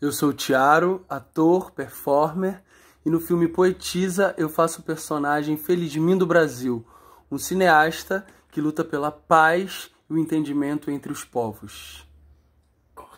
Eu sou o Tiaro, ator, performer, e no filme Poetisa eu faço o personagem Felizmin do Brasil, um cineasta que luta pela paz e o entendimento entre os povos.